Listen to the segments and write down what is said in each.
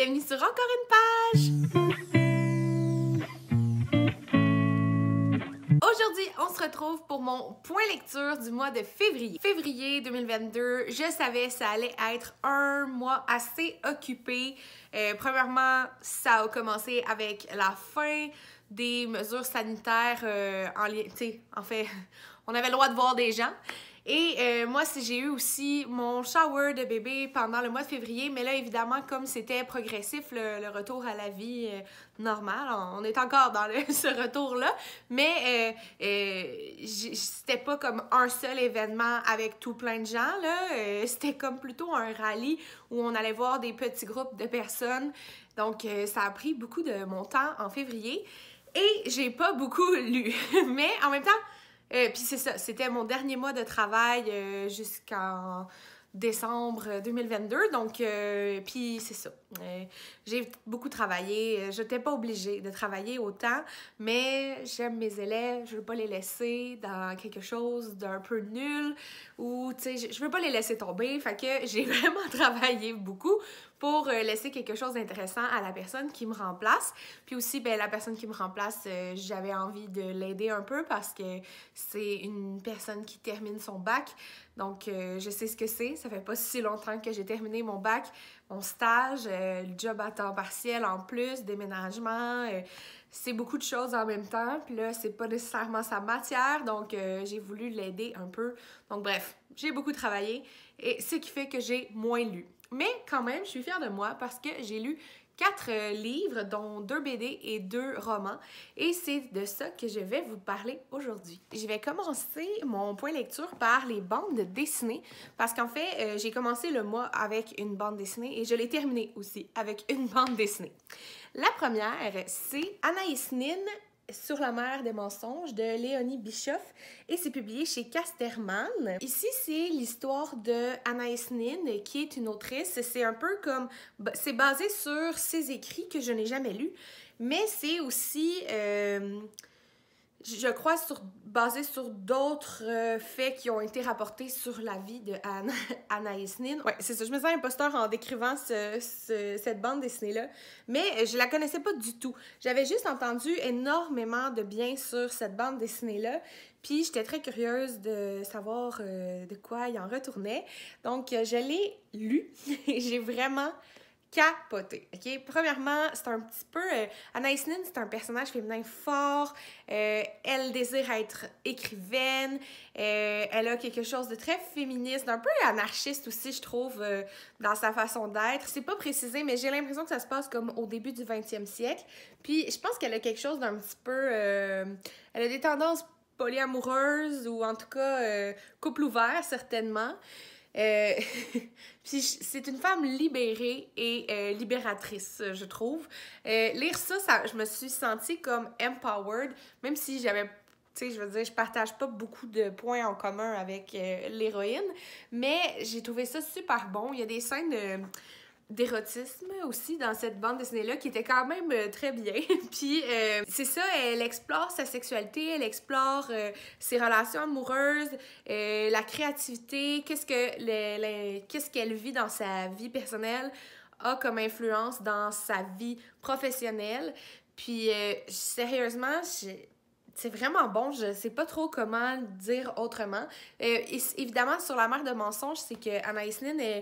bienvenue sur Encore une page! Aujourd'hui, on se retrouve pour mon point lecture du mois de février. Février 2022, je savais que ça allait être un mois assez occupé. Euh, premièrement, ça a commencé avec la fin des mesures sanitaires euh, en lien... Tu sais, en fait, on avait le droit de voir des gens. Et euh, moi, j'ai eu aussi mon shower de bébé pendant le mois de février, mais là, évidemment, comme c'était progressif, le, retour à la vie euh, normale, on, est encore dans ce retour-là, mais euh, c'était pas comme un seul événement avec tout plein de gens, là. c'était comme plutôt un rallye où on allait voir des petits groupes de personnes. Donc, ça a pris beaucoup de mon temps en février et j'ai pas beaucoup lu, mais en même temps, et euh, puis c'est ça, c'était mon dernier mois de travail euh, jusqu'en décembre 2022. Donc, pis euh, puis c'est ça. Euh, j'ai beaucoup travaillé. Je n'étais pas obligée de travailler autant, mais j'aime mes élèves. Je ne veux pas les laisser dans quelque chose d'un peu nul ou, tu sais, je ne veux pas les laisser tomber. Fait que j'ai vraiment travaillé beaucoup pour euh, laisser quelque chose d'intéressant à la personne qui me remplace. Puis aussi, ben, la personne qui me remplace, euh, j'avais envie de l'aider un peu parce que c'est une personne qui termine son bac. Donc, je sais ce que c'est. Ça fait pas si longtemps que j'ai terminé mon bac on stage, euh, le job à temps partiel en plus, déménagement, euh, c'est beaucoup de choses en même temps. Puis là, c'est pas nécessairement sa matière, donc euh, j'ai voulu l'aider un peu. Donc bref, j'ai beaucoup travaillé et ce qui fait que j'ai moins lu. Mais quand même, je suis fière de moi parce que j'ai lu quatre euh, livres, dont deux BD et deux romans. Et c'est de ça que je vais vous parler aujourd'hui. Je vais commencer mon point lecture par les bandes dessinées, parce qu'en fait, euh, j'ai commencé le mois avec une bande dessinée et je l'ai terminé aussi avec une bande dessinée. La première, c'est Anaïs Nin sur la mer des mensonges de Léonie Bischoff et c'est publié chez Casterman. Ici, c'est l'histoire de Anaïs Nin qui est une autrice. C'est un peu comme... C'est basé sur ses écrits que je n'ai jamais lus, mais c'est aussi... Euh, je crois, sur, basé sur d'autres euh, faits qui ont été rapportés sur la vie de Anne, Anaïs Nin. Ouais, c'est ça. Je me sens imposteur en décrivant ce, cette bande dessinée-là. Mais euh, je la connaissais pas du tout. J'avais juste entendu énormément de bien sur cette bande dessinée-là. Puis j'étais très curieuse de savoir euh, de quoi il en retournait. Donc, je l'ai lu. J'ai vraiment capoté. OK? Premièrement, c'est un petit peu. Euh, Anaïs Nin, c'est un personnage féminin fort. Euh, elle désire être écrivaine. Euh, elle a quelque chose de très féministe, d'un peu anarchiste aussi, je trouve, euh, dans sa façon d'être. C'est pas précisé, mais j'ai l'impression que ça se passe comme au début du 20e siècle. Puis je pense qu'elle a quelque chose d'un petit peu. elle a des tendances polyamoureuses ou en tout cas couple ouvert certainement. Euh, c'est une femme libérée et euh, libératrice, je trouve. Euh, lire ça, ça, je me suis sentie comme empowered, même si j'avais, tu sais, je veux dire, je partage pas beaucoup de points en commun avec l'héroïne, mais j'ai trouvé ça super bon. Il y a des scènes d'érotisme aussi dans cette bande dessinée-là qui était quand même euh, très bien. Puis euh, c'est ça, elle explore sa sexualité, elle explore euh, ses relations amoureuses, la créativité, qu'est-ce qu'est-ce qu'elle vit dans sa vie personnelle a comme influence dans sa vie professionnelle. Puis sérieusement, c'est vraiment bon, je sais pas trop comment dire autrement. évidemment, sur la mère de mensonge c'est que Anaïs Nin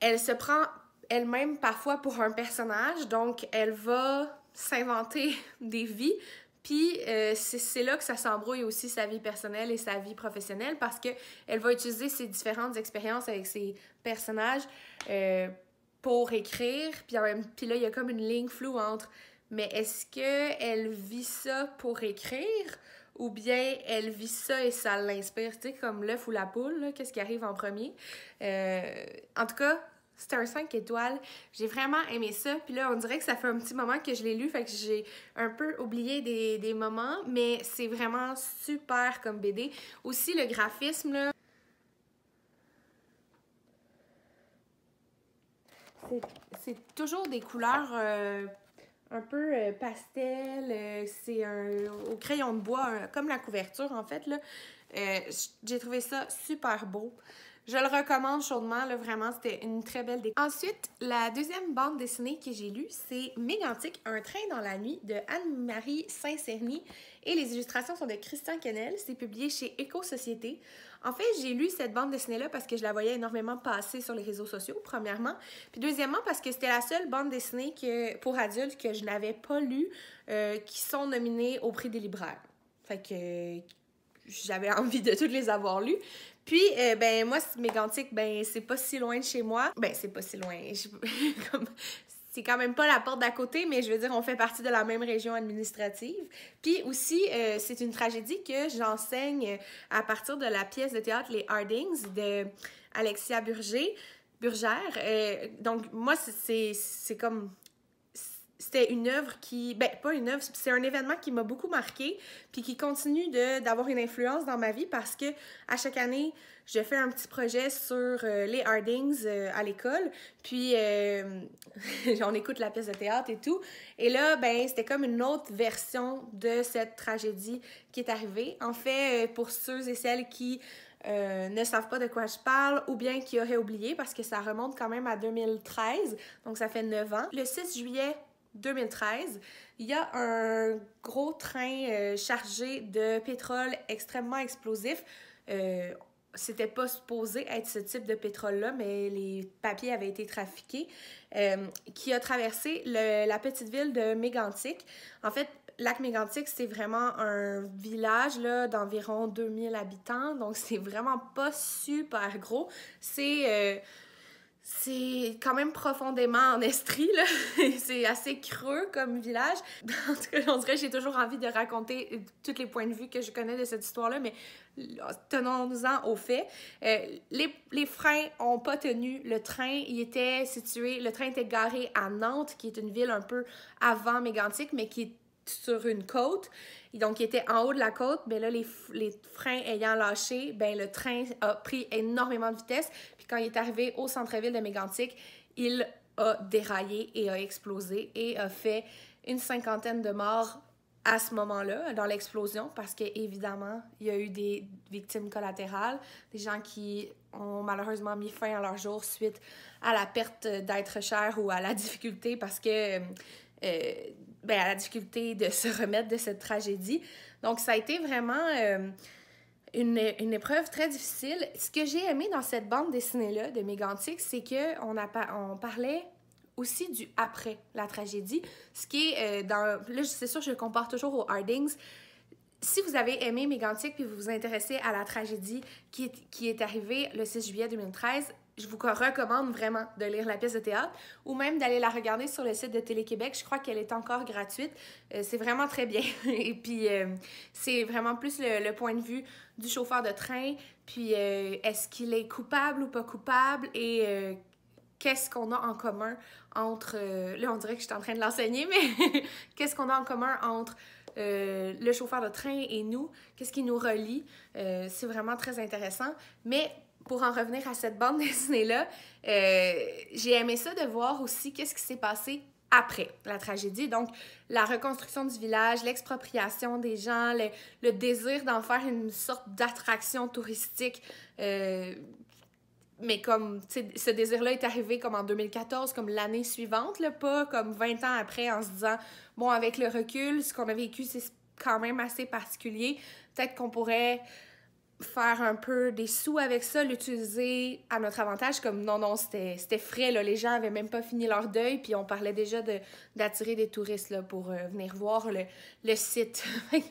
elle se prend elle-même parfois pour un personnage, donc elle va s'inventer des vies. Puis euh, c'est là que ça s'embrouille aussi sa vie personnelle et sa vie professionnelle parce que elle va utiliser ses différentes expériences avec ses personnages euh, pour écrire. Puis, puis là, il y a comme une ligne floue entre mais est-ce que elle vit ça pour écrire ou bien elle vit ça et ça l'inspire, tu sais, comme l'œuf ou la poule, qu'est-ce qui arrive en premier. Euh, en tout cas, star un 5 étoiles. J'ai vraiment aimé ça. Puis là, on dirait que ça fait un petit moment que je l'ai lu, fait que j'ai un peu oublié des, moments, mais c'est vraiment super comme BD. Aussi, le graphisme, là. C'est toujours des couleurs euh, un peu euh, pastel. Euh, c'est au crayon de bois, comme la couverture, en fait, j'ai trouvé ça super beau. Je le recommande chaudement, là, vraiment, c'était une très belle découverte. Ensuite, la deuxième bande dessinée que j'ai lue, c'est Mégantic, un train dans la nuit de Anne-Marie Saint-Cerny et les illustrations sont de Christian Kennel. C'est publié chez Éco-Société. En fait, j'ai lu cette bande dessinée-là parce que je la voyais énormément passer sur les réseaux sociaux, premièrement. Puis deuxièmement, parce que c'était la seule bande dessinée pour adultes que je n'avais pas lue euh, qui sont nominées au prix des libraires. Fait que j'avais envie de toutes les avoir lues. Puis, euh, ben, moi, mes gantiques, ben, c'est pas si loin de chez moi. Ben, c'est pas si loin. c'est quand même pas la porte d'à côté, mais je veux dire, on fait partie de la même région administrative. Puis aussi, euh, c'est une tragédie que j'enseigne à partir de la pièce de théâtre Les Hardings de Alexia Burger. Burgère. Euh, donc, moi, c'est comme c'était une œuvre qui, ben pas une œuvre, c'est un événement qui m'a beaucoup marqué, puis qui continue d'avoir une influence dans ma vie parce que à chaque année, je fais un petit projet sur euh, les Hardings euh, à l'école, puis j'en euh, on écoute la pièce de théâtre et tout, et là, ben c'était comme une autre version de cette tragédie qui est arrivée. En fait, pour ceux et celles qui ne savent pas de quoi je parle ou bien qui auraient oublié parce que ça remonte quand même à 2013, donc ça fait 9 ans. Le 6 juillet 2013, il y a un gros train euh, chargé de pétrole extrêmement explosif. Euh, c'était pas supposé être ce type de pétrole-là, mais les papiers avaient été trafiqués, euh, qui a traversé la petite ville de Mégantic. En fait, Lac Mégantic, c'est vraiment un village d'environ 2000 habitants, donc c'est vraiment pas super gros. C'est c'est quand même profondément en Estrie, là. c'est assez creux comme village. En tout cas, on dirait j'ai toujours envie de raconter euh, tous les points de vue que je connais de cette histoire-là, mais tenons-nous-en au fait. Euh, les, freins ont pas tenu. Le train, il était situé, le train était garé à Nantes, qui est une ville un peu avant mégantique, mais qui est sur une côte. Donc, il était en haut de la côte, mais là, les, freins ayant lâché, ben, le train a pris énormément de vitesse. Puis quand il est arrivé au centre-ville de Mégantic, il a déraillé et a explosé et a fait une cinquantaine de morts à ce moment-là, dans l'explosion, parce que évidemment, il y a eu des victimes collatérales, des gens qui ont malheureusement mis fin à leur jour suite à la perte d'être cher ou à la difficulté parce que euh, ben, à la difficulté de se remettre de cette tragédie. Donc, ça a été vraiment euh, une, une, épreuve très difficile. Ce que j'ai aimé dans cette bande dessinée-là de Mégantic, c'est qu'on on parlait aussi du après la tragédie, ce qui est euh, dans... Là, c'est sûr, je le compare toujours aux Hardings. Si vous avez aimé Mégantic puis vous vous intéressez à la tragédie qui qui est arrivée le 6 juillet 2013, je vous recommande vraiment de lire la pièce de théâtre ou même d'aller la regarder sur le site de Télé-Québec. Je crois qu'elle est encore gratuite. Euh, c'est vraiment très bien. Et puis, euh, c'est vraiment plus le, point de vue du chauffeur de train. Puis, euh, est-ce qu'il est coupable ou pas coupable? Et qu'est-ce qu'on a en commun entre... là, on dirait que je suis en train de l'enseigner, mais qu'est-ce qu'on a en commun entre... le chauffeur de train et nous, qu'est-ce qui nous relie, c'est vraiment très intéressant. Mais pour en revenir à cette bande dessinée-là, euh, j'ai aimé ça de voir aussi qu'est-ce qui s'est passé après la tragédie. Donc, la reconstruction du village, l'expropriation des gens, le, désir d'en faire une sorte d'attraction touristique. Euh, mais comme, ce désir-là est arrivé comme en 2014, comme l'année suivante, là, pas comme 20 ans après, en se disant, bon, avec le recul, ce qu'on a vécu, c'est quand même assez particulier. Peut-être qu'on pourrait faire un peu des sous avec ça, l'utiliser à notre avantage, comme non, non, c'était frais, là, les gens avaient même pas fini leur deuil, puis on parlait déjà d'attirer des touristes là, pour euh, venir voir le, site.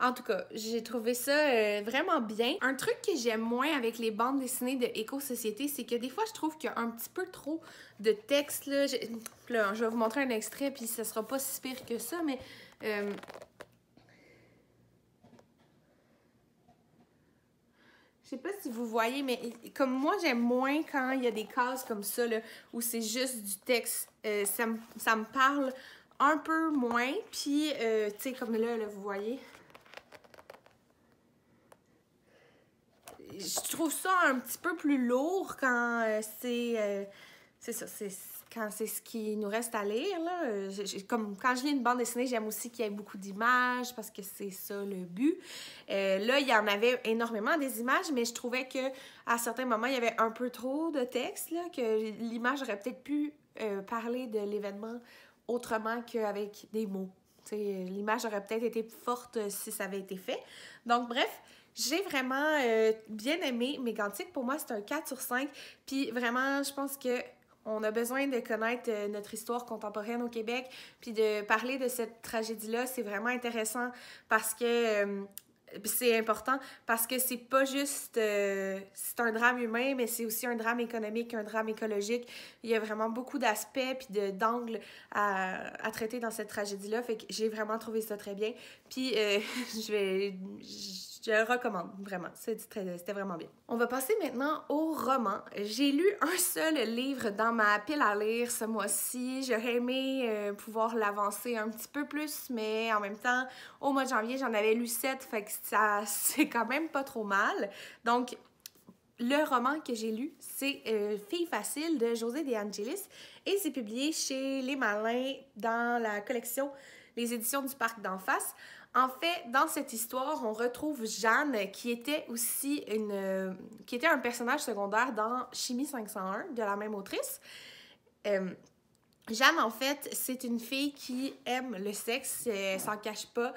en tout cas, j'ai trouvé ça euh, vraiment bien. Un truc que j'aime moins avec les bandes dessinées de Éco-Société, c'est que des fois, je trouve qu'il y a un petit peu trop de texte. Là. je vais vous montrer un extrait, puis ce sera pas si pire que ça, mais... Euh, Je sais pas si vous voyez, mais comme moi, j'aime moins quand il y a des cases comme ça, où c'est juste du texte. Euh, ça, me, parle un peu moins. Puis, euh, tu sais, comme là, là, vous voyez. Je trouve ça un petit peu plus lourd quand euh, c'est... c'est ça, c'est quand c'est ce qui nous reste à lire. Euh, comme quand je lis une bande dessinée, j'aime aussi qu'il y ait beaucoup d'images parce que c'est ça le but. Euh, là, il y en avait énormément des images, mais je trouvais que à certains moments, il y avait un peu trop de texte, que l'image aurait peut-être pu euh, parler de l'événement autrement qu'avec des mots. L'image aurait peut-être été forte si ça avait été fait. Donc, bref, j'ai vraiment bien aimé mes gantiques. Pour moi, c'est un 4 sur 5. Puis vraiment, je pense que on a besoin de connaître euh, notre histoire contemporaine au Québec, puis de parler de cette tragédie-là, c'est vraiment intéressant parce que euh, c'est important parce que c'est pas juste euh, c'est un drame humain mais c'est aussi un drame économique un drame écologique il y a vraiment beaucoup d'aspects puis d'angles à, à, traiter dans cette tragédie là fait que j'ai vraiment trouvé ça très bien puis je vais je le recommande vraiment. C'était vraiment bien. On va passer maintenant au roman. J'ai lu un seul livre dans ma pile à lire ce mois-ci. J'aurais aimé euh, pouvoir l'avancer un petit peu plus, mais en même temps, au mois de janvier, j'en avais lu sept, fait que ça, c'est quand même pas trop mal. Donc, le roman que j'ai lu, c'est euh, Fille facile de José De Angelis et c'est publié chez Les Malins dans la collection Les éditions du Parc d'en face. En fait, dans cette histoire, on retrouve Jeanne qui était aussi une, euh, qui était un personnage secondaire dans Chimie 501 de la même autrice. Euh, Jeanne, en fait, c'est une fille qui aime le sexe, elle s'en cache pas.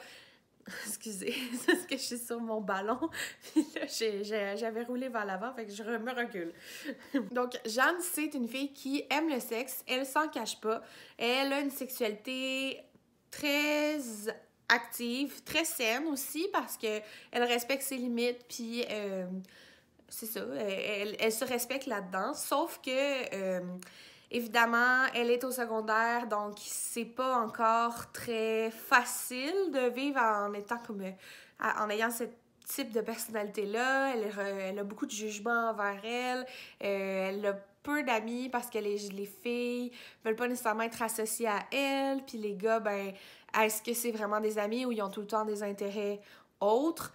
Excusez, c'est ce que je suis sur mon ballon. j'avais roulé vers l'avant, fait que je me recule. Donc, Jeanne, c'est une fille qui aime le sexe, elle s'en cache pas. Elle a une sexualité très active, très saine aussi parce que elle respecte ses limites puis euh, c'est ça, euh, elle, se respecte là-dedans, sauf que euh, évidemment, elle est au secondaire donc c'est pas encore très facile de vivre en étant comme en ayant ce type de personnalité-là. Elle, a beaucoup de jugement envers elle. elle a peu d'amis parce que les, les filles veulent pas nécessairement être associées à elle, puis les gars, ben, est-ce que c'est vraiment des amis ou ils ont tout le temps des intérêts autres?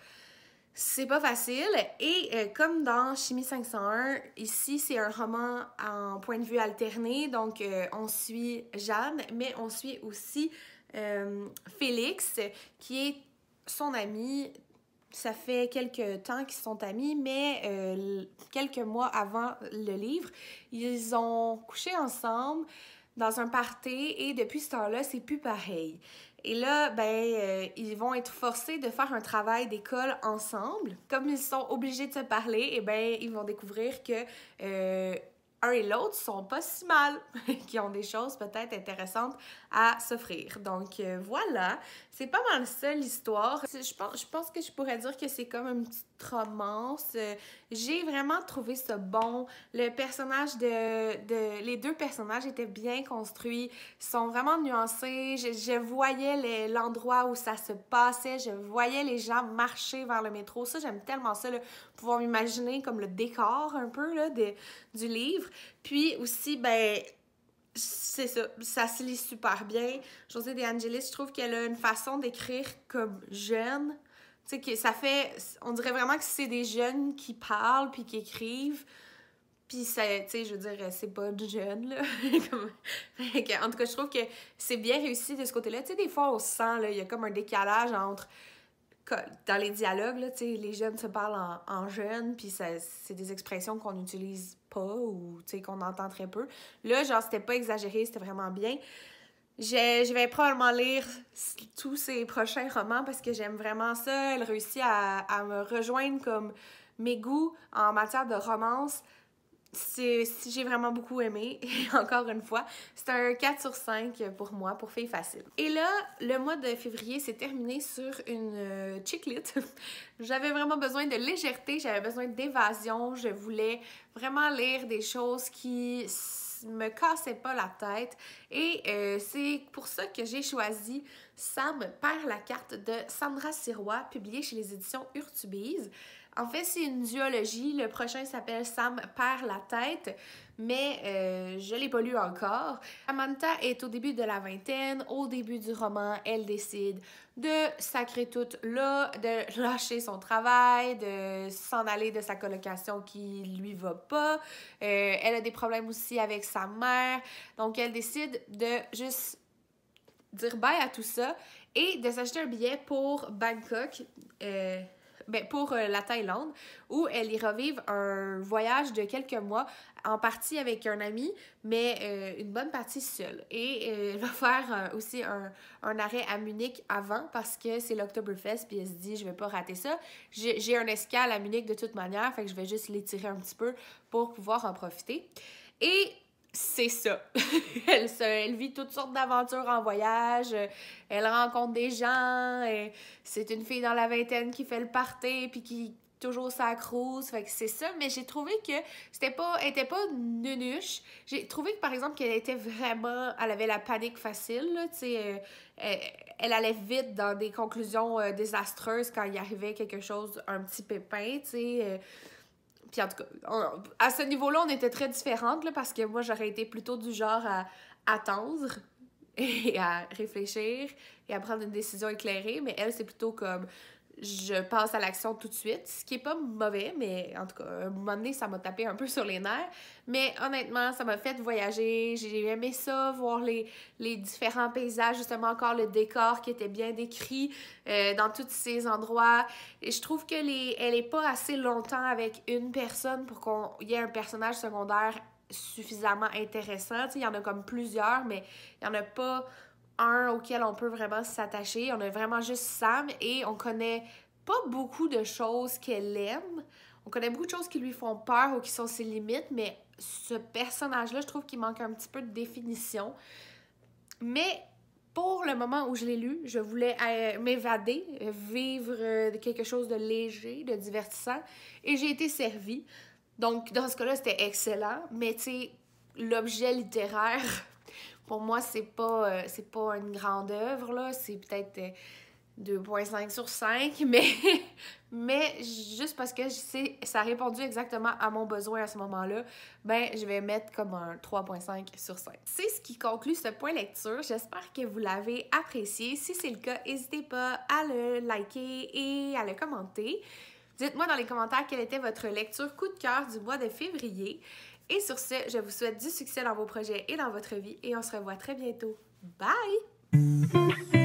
C'est pas facile. Et euh, comme dans Chimie 501, ici, c'est un roman en point de vue alterné. Donc, euh, on suit Jeanne, mais on suit aussi euh, Félix, qui est son ami ça fait quelques temps qu'ils sont amis, mais euh, quelques mois avant le livre, ils ont couché ensemble dans un party et depuis ce temps-là, c'est plus pareil. Et là, ben, euh, ils vont être forcés de faire un travail d'école ensemble. Comme ils sont obligés de se parler, et eh ben, ils vont découvrir que euh, et l'autre sont pas si mal, qui ont des choses peut-être intéressantes à s'offrir. Donc euh, voilà, c'est pas mal ça l'histoire. Je pense, je pense que je pourrais dire que c'est comme une petite romance. Euh, j'ai vraiment trouvé ça bon. Le personnage de, de, Les deux personnages étaient bien construits, sont vraiment nuancés. Je, voyais l'endroit où ça se passait, je voyais les gens marcher vers le métro. Ça, j'aime tellement ça, pouvoir m'imaginer comme le décor un peu là, de, du livre. Puis aussi, ben, c'est ça, ça se lit super bien. José De Angelis, je trouve qu'elle a une façon d'écrire comme jeune. Tu sais, que ça fait. On dirait vraiment que c'est des jeunes qui parlent puis qui écrivent. Puis, tu sais, je veux dire, c'est pas jeune, là. en tout cas, je trouve que c'est bien réussi de ce côté-là. Tu sais, des fois, on sent, là, il y a comme un décalage entre dans les dialogues, les jeunes se parlent en, en jeune, puis c'est des expressions qu'on n'utilise pas ou qu'on entend très peu. Là, genre, c'était pas exagéré, c'était vraiment bien. Je, vais probablement lire tous ses prochains romans parce que j'aime vraiment ça. Elle réussit à, me rejoindre comme mes goûts en matière de romance. Si j'ai vraiment beaucoup aimé, et encore une fois, c'est un 4 sur 5 pour moi, pour Filles Facile. Et là, le mois de février s'est terminé sur une euh, chiclet. j'avais vraiment besoin de légèreté, j'avais besoin d'évasion, je voulais vraiment lire des choses qui me cassaient pas la tête. Et euh, c'est pour ça que j'ai choisi Sam perd la carte de Sandra Sirois, publiée chez les éditions Urtubise. En fait, c'est une duologie. Le prochain s'appelle Sam perd la tête, mais euh, je l'ai pas lu encore. Samantha est au début de la vingtaine. Au début du roman, elle décide de sacrer tout là, de lâcher son travail, de s'en aller de sa colocation qui lui va pas. Euh, elle a des problèmes aussi avec sa mère. Donc, elle décide de juste dire bye à tout ça et de s'acheter un billet pour Bangkok. Euh, ben, pour euh, la Thaïlande, où elle y revive un voyage de quelques mois, en partie avec un ami, mais euh, une bonne partie seule. Et euh, elle va faire aussi un, arrêt à Munich avant, parce que c'est l'Octoberfest, puis elle se dit, je vais pas rater ça. J'ai un escale à Munich de toute manière, fait que je vais juste l'étirer un petit peu pour pouvoir en profiter. Et c'est ça. elle, elle, vit toutes sortes d'aventures en voyage, euh, elle rencontre des gens, euh, c'est une fille dans la vingtaine qui fait le party, puis qui toujours s'accrouse fait que c'est ça, mais j'ai trouvé que c'était pas, elle était pas nunuche. J'ai trouvé que, par exemple, qu'elle était vraiment, elle avait la panique facile, euh, elle, elle, allait vite dans des conclusions désastreuses quand il arrivait quelque chose, un petit pépin, tu puis en tout cas, à ce niveau-là, on était très différentes, parce que moi, j'aurais été plutôt du genre à attendre et à réfléchir et à prendre une décision éclairée, mais elle, c'est plutôt comme je passe à l'action tout de suite, ce qui est pas mauvais, mais en tout cas, à un moment donné, ça m'a tapé un peu sur les nerfs. Mais honnêtement, ça m'a fait voyager, j'ai aimé ça, voir les, différents paysages, justement encore le décor qui était bien décrit euh, dans tous ces endroits. Et je trouve que les, elle est pas assez longtemps avec une personne pour qu'il y ait un personnage secondaire suffisamment intéressant. il y en a comme plusieurs, mais il n'y en a pas un auquel on peut vraiment s'attacher. On a vraiment juste Sam et on connaît pas beaucoup de choses qu'elle aime. On connaît beaucoup de choses qui lui font peur ou qui sont ses limites, mais ce personnage-là, je trouve qu'il manque un petit peu de définition. Mais pour le moment où je l'ai lu, je voulais euh, m'évader, vivre euh, quelque chose de léger, de divertissant, et j'ai été servie. Donc, dans ce cas-là, c'était excellent, mais tu sais, l'objet littéraire Pour moi, c'est pas, euh, pas une grande œuvre, là. C'est peut-être 2.5 euh, sur 5, mais, mais juste parce que sais, ça a répondu exactement à mon besoin à ce moment-là, ben je vais mettre comme un 3.5 sur 5. C'est ce qui conclut ce point lecture. J'espère que vous l'avez apprécié. Si c'est le cas, n'hésitez pas à le liker et à le commenter. Dites-moi dans les commentaires quelle était votre lecture coup de cœur du mois de février. Et sur ce, je vous souhaite du succès dans vos projets et dans votre vie et on se revoit très bientôt. Bye!